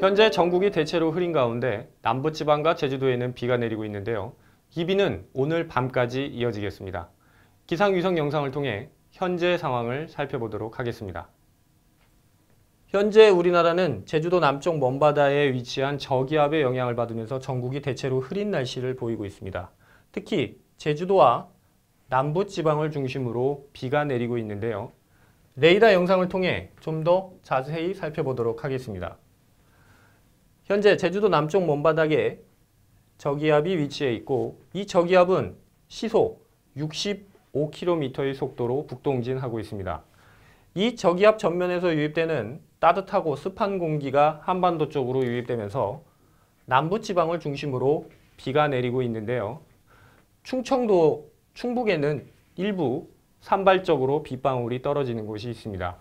현재 전국이 대체로 흐린 가운데 남부지방과 제주도에는 비가 내리고 있는데요. 이 비는 오늘 밤까지 이어지겠습니다. 기상위성 영상을 통해 현재 상황을 살펴보도록 하겠습니다. 현재 우리나라는 제주도 남쪽 먼바다에 위치한 저기압의 영향을 받으면서 전국이 대체로 흐린 날씨를 보이고 있습니다. 특히 제주도와 남부지방을 중심으로 비가 내리고 있는데요. 레이더 영상을 통해 좀 더 자세히 살펴보도록 하겠습니다. 현재 제주도 남쪽 먼바닥에 저기압이 위치해 있고 이 저기압은 시속 65km의 속도로 북동진하고 있습니다. 이 저기압 전면에서 유입되는 따뜻하고 습한 공기가 한반도 쪽으로 유입되면서 남부지방을 중심으로 비가 내리고 있는데요. 충청도 충북에는 일부 산발적으로 빗방울이 떨어지는 곳이 있습니다.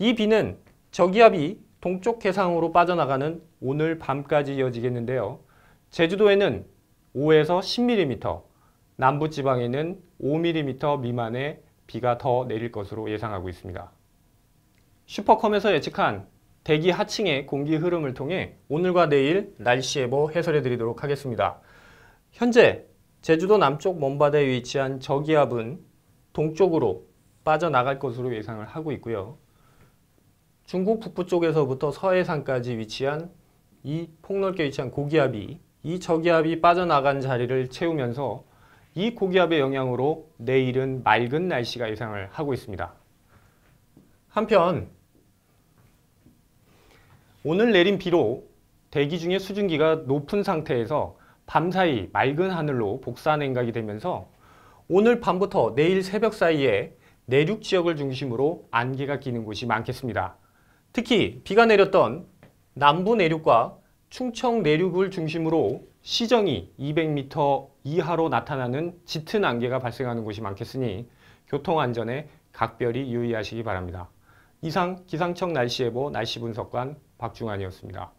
이 비는 저기압이 동쪽 해상으로 빠져나가는 오늘 밤까지 이어지겠는데요. 제주도에는 5에서 10mm, 남부지방에는 5mm 미만의 비가 더 내릴 것으로 예상하고 있습니다. 슈퍼컴에서 예측한 대기 하층의 공기 흐름을 통해 오늘과 내일 날씨 예보 뭐 해설해 드리도록 하겠습니다. 현재 제주도 남쪽 먼바다에 위치한 저기압은 동쪽으로 빠져나갈 것으로 예상을 하고 있고요. 중국 북부 쪽에서부터 서해상까지 위치한 이 폭넓게 위치한 고기압이 이 저기압이 빠져나간 자리를 채우면서 이 고기압의 영향으로 내일은 맑은 날씨가 예상을 하고 있습니다. 한편 오늘 내린 비로 대기 중에 수증기가 높은 상태에서 밤사이 맑은 하늘로 복사 냉각이 되면서 오늘 밤부터 내일 새벽 사이에 내륙 지역을 중심으로 안개가 끼는 곳이 많겠습니다. 특히 비가 내렸던 남부 내륙과 충청 내륙을 중심으로 시정이 200m 이하로 나타나는 짙은 안개가 발생하는 곳이 많겠으니 교통안전에 각별히 유의하시기 바랍니다. 이상 기상청 날씨예보 날씨 분석관 박중환이었습니다.